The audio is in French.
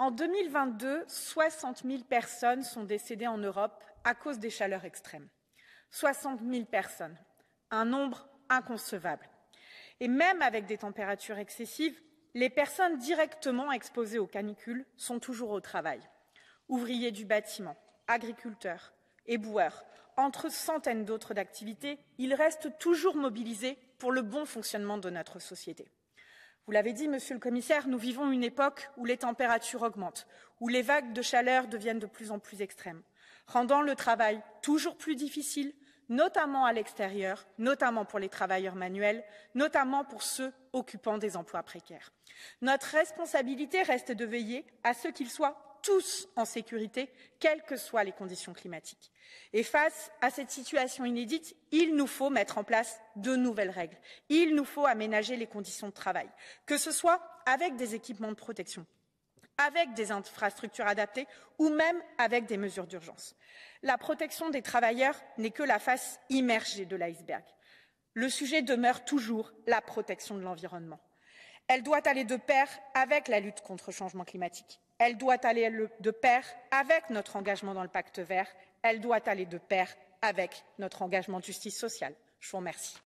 En 2022, 60 000 personnes sont décédées en Europe à cause des chaleurs extrêmes. 60 000 personnes, un nombre inconcevable. Et même avec des températures excessives, les personnes directement exposées aux canicules sont toujours au travail. Ouvriers du bâtiment, agriculteurs, éboueurs, entre centaines d'autres d'activités, ils restent toujours mobilisés pour le bon fonctionnement de notre société. Vous l'avez dit, monsieur le commissaire, nous vivons une époque où les températures augmentent, où les vagues de chaleur deviennent de plus en plus extrêmes, rendant le travail toujours plus difficile, notamment à l'extérieur, notamment pour les travailleurs manuels, notamment pour ceux occupant des emplois précaires. Notre responsabilité reste de veiller à ce qu'ils soient tous en sécurité, quelles que soient les conditions climatiques. Et face à cette situation inédite, il nous faut mettre en place de nouvelles règles. Il nous faut aménager les conditions de travail, que ce soit avec des équipements de protection, avec des infrastructures adaptées ou même avec des mesures d'urgence. La protection des travailleurs n'est que la face immergée de l'iceberg. Le sujet demeure toujours la protection de l'environnement. Elle doit aller de pair avec la lutte contre le changement climatique. Elle doit aller de pair avec notre engagement dans le pacte vert. Elle doit aller de pair avec notre engagement de justice sociale. Je vous remercie.